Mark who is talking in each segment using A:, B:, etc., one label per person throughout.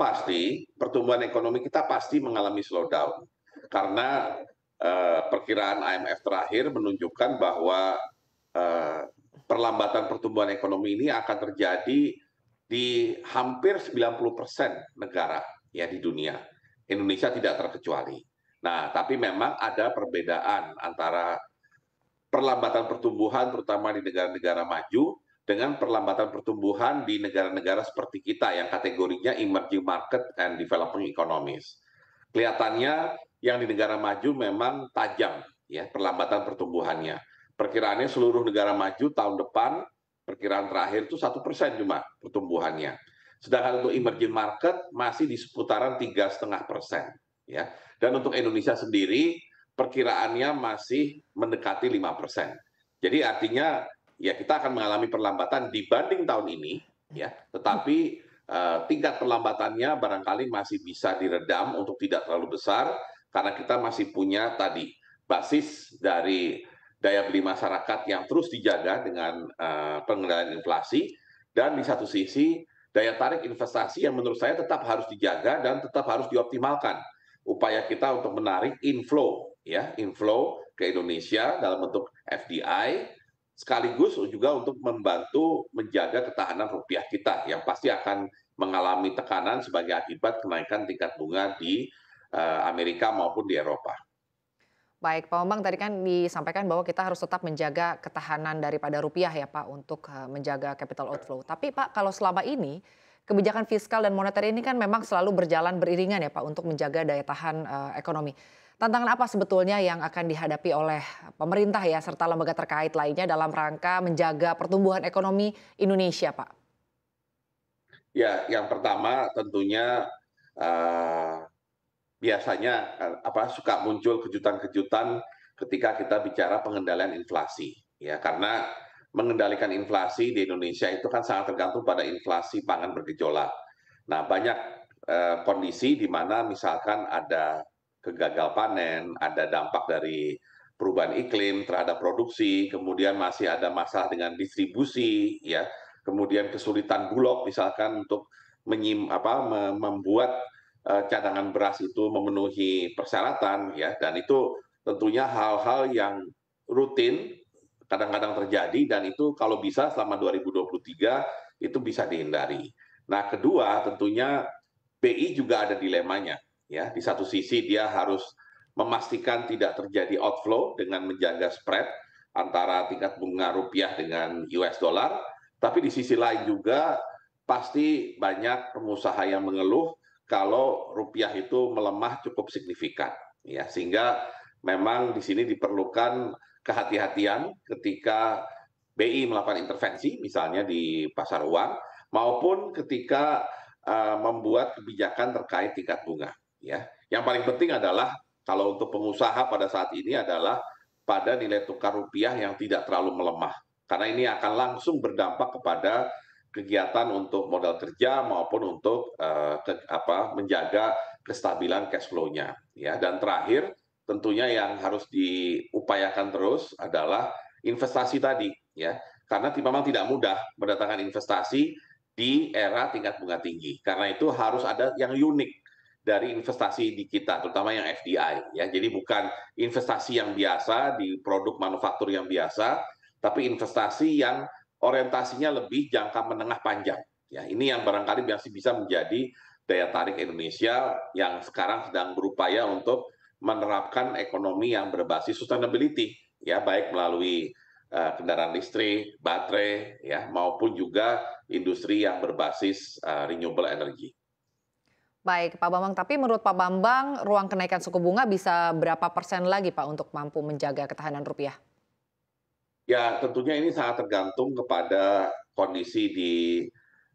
A: pasti pertumbuhan ekonomi kita pasti mengalami slowdown karena eh, perkiraan IMF terakhir menunjukkan bahwa eh, perlambatan pertumbuhan ekonomi ini akan terjadi di hampir 90% negara ya di dunia. Indonesia tidak terkecuali. Nah, tapi memang ada perbedaan antara perlambatan pertumbuhan terutama di negara-negara maju dengan perlambatan pertumbuhan di negara-negara seperti kita yang kategorinya emerging market and developing economies. Kelihatannya yang di negara maju memang tajam ya perlambatan pertumbuhannya. Perkiraannya seluruh negara maju tahun depan perkiraan terakhir itu satu persen cuma pertumbuhannya. Sedangkan untuk emerging market masih di seputaran tiga setengah persen, ya. Dan untuk Indonesia sendiri perkiraannya masih mendekati lima persen. Jadi artinya ya kita akan mengalami perlambatan dibanding tahun ini ya tetapi uh, tingkat perlambatannya barangkali masih bisa diredam untuk tidak terlalu besar karena kita masih punya tadi basis dari daya beli masyarakat yang terus dijaga dengan uh, pengendalian inflasi dan di satu sisi daya tarik investasi yang menurut saya tetap harus dijaga dan tetap harus dioptimalkan upaya kita untuk menarik inflow ya inflow ke Indonesia dalam bentuk FDI sekaligus juga untuk membantu menjaga ketahanan rupiah kita yang pasti akan mengalami tekanan sebagai akibat kenaikan tingkat bunga di eh, Amerika maupun di Eropa.
B: Baik, Pak Ombang, tadi kan disampaikan bahwa kita harus tetap menjaga ketahanan daripada rupiah ya Pak untuk eh, menjaga capital outflow. Tapi Pak kalau selama ini kebijakan fiskal dan moneter ini kan memang selalu berjalan beriringan ya Pak untuk menjaga daya tahan uh, ekonomi. Tantangan apa sebetulnya yang akan dihadapi oleh pemerintah ya serta lembaga terkait lainnya dalam rangka menjaga pertumbuhan ekonomi Indonesia, Pak?
A: Ya, yang pertama tentunya uh, biasanya apa suka muncul kejutan-kejutan ketika kita bicara pengendalian inflasi ya karena mengendalikan inflasi di Indonesia itu kan sangat tergantung pada inflasi pangan bergejolak. Nah, banyak eh, kondisi di mana misalkan ada kegagal panen, ada dampak dari perubahan iklim terhadap produksi, kemudian masih ada masalah dengan distribusi, ya, kemudian kesulitan bulog misalkan untuk menyim apa membuat eh, cadangan beras itu memenuhi persyaratan, ya, dan itu tentunya hal-hal yang rutin kadang-kadang terjadi dan itu kalau bisa selama 2023 itu bisa dihindari. Nah, kedua tentunya BI juga ada dilemanya ya. Di satu sisi dia harus memastikan tidak terjadi outflow dengan menjaga spread antara tingkat bunga rupiah dengan US dollar, tapi di sisi lain juga pasti banyak pengusaha yang mengeluh kalau rupiah itu melemah cukup signifikan ya sehingga memang di sini diperlukan kehati-hatian ketika BI melakukan intervensi misalnya di pasar uang maupun ketika uh, membuat kebijakan terkait tingkat bunga ya. Yang paling penting adalah kalau untuk pengusaha pada saat ini adalah pada nilai tukar rupiah yang tidak terlalu melemah karena ini akan langsung berdampak kepada kegiatan untuk modal kerja maupun untuk uh, ke, apa menjaga kestabilan cash flow-nya ya dan terakhir tentunya yang harus diupayakan terus adalah investasi tadi ya karena memang tidak mudah mendatangkan investasi di era tingkat bunga tinggi karena itu harus ada yang unik dari investasi di kita terutama yang FDI ya jadi bukan investasi yang biasa di produk manufaktur yang biasa tapi investasi yang orientasinya lebih jangka menengah panjang ya ini yang barangkali masih bisa menjadi daya tarik Indonesia yang sekarang sedang berupaya untuk menerapkan ekonomi yang berbasis sustainability ya baik melalui uh, kendaraan listrik, baterai ya maupun juga industri yang berbasis uh, renewable energy.
B: Baik, Pak Bambang. Tapi menurut Pak Bambang, ruang kenaikan suku bunga bisa berapa persen lagi, Pak, untuk mampu menjaga ketahanan rupiah?
A: Ya, tentunya ini sangat tergantung kepada kondisi di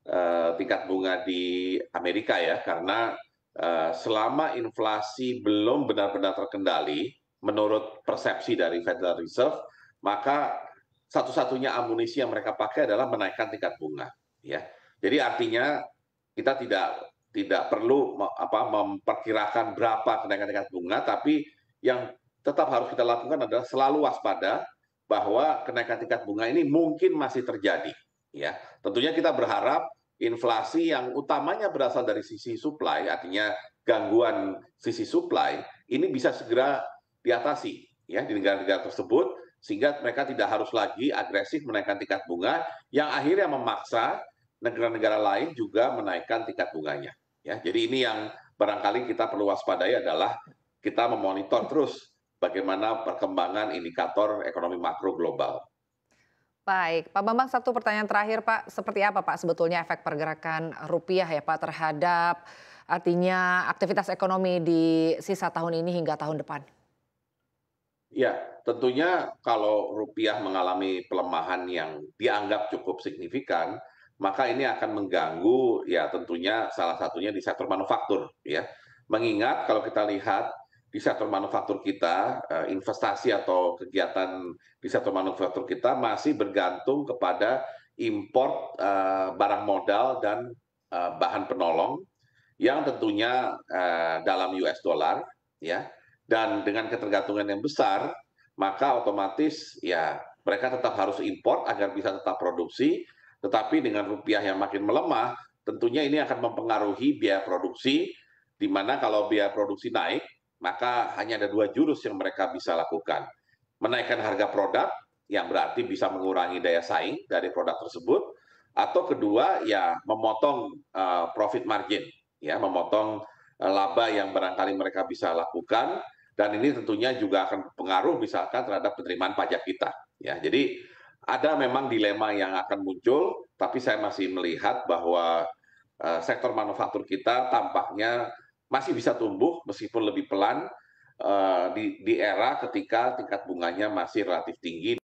A: uh, tingkat bunga di Amerika ya, karena Eh, selama inflasi belum benar-benar terkendali menurut persepsi dari Federal Reserve, maka satu-satunya amunisi yang mereka pakai adalah menaikkan tingkat bunga. Ya, jadi artinya kita tidak tidak perlu apa memperkirakan berapa kenaikan tingkat bunga, tapi yang tetap harus kita lakukan adalah selalu waspada bahwa kenaikan tingkat bunga ini mungkin masih terjadi. Ya, tentunya kita berharap inflasi yang utamanya berasal dari sisi supply, artinya gangguan sisi supply, ini bisa segera diatasi ya di negara-negara tersebut sehingga mereka tidak harus lagi agresif menaikkan tingkat bunga yang akhirnya memaksa negara-negara lain juga menaikkan tingkat bunganya ya. Jadi ini yang barangkali kita perlu waspadai adalah kita memonitor terus bagaimana perkembangan indikator ekonomi makro global.
B: Baik, Pak Bambang satu pertanyaan terakhir Pak, seperti apa Pak sebetulnya efek pergerakan rupiah ya Pak terhadap artinya aktivitas ekonomi di sisa tahun ini hingga tahun depan?
A: Ya, tentunya kalau rupiah mengalami pelemahan yang dianggap cukup signifikan, maka ini akan mengganggu ya tentunya salah satunya di sektor manufaktur ya. Mengingat kalau kita lihat di sektor manufaktur kita, eh, investasi atau kegiatan di sektor manufaktur kita masih bergantung kepada impor eh, barang modal dan eh, bahan penolong yang tentunya dalam US dollar ya. Dan dengan ketergantungan yang besar, maka otomatis ya mereka tetap harus import agar bisa tetap produksi, tetapi dengan rupiah yang makin melemah, tentunya ini akan mempengaruhi biaya produksi di mana kalau biaya produksi naik maka hanya ada dua jurus yang mereka bisa lakukan. Menaikkan harga produk, yang berarti bisa mengurangi daya saing dari produk tersebut, atau kedua ya memotong uh, profit margin, ya memotong uh, laba yang barangkali mereka bisa lakukan, dan ini tentunya juga akan pengaruh misalkan terhadap penerimaan pajak kita. Ya, jadi ada memang dilema yang akan muncul, tapi saya masih melihat bahwa uh, sektor manufaktur kita tampaknya masih bisa tumbuh meskipun lebih pelan eh, di era ketika tingkat bunganya masih relatif tinggi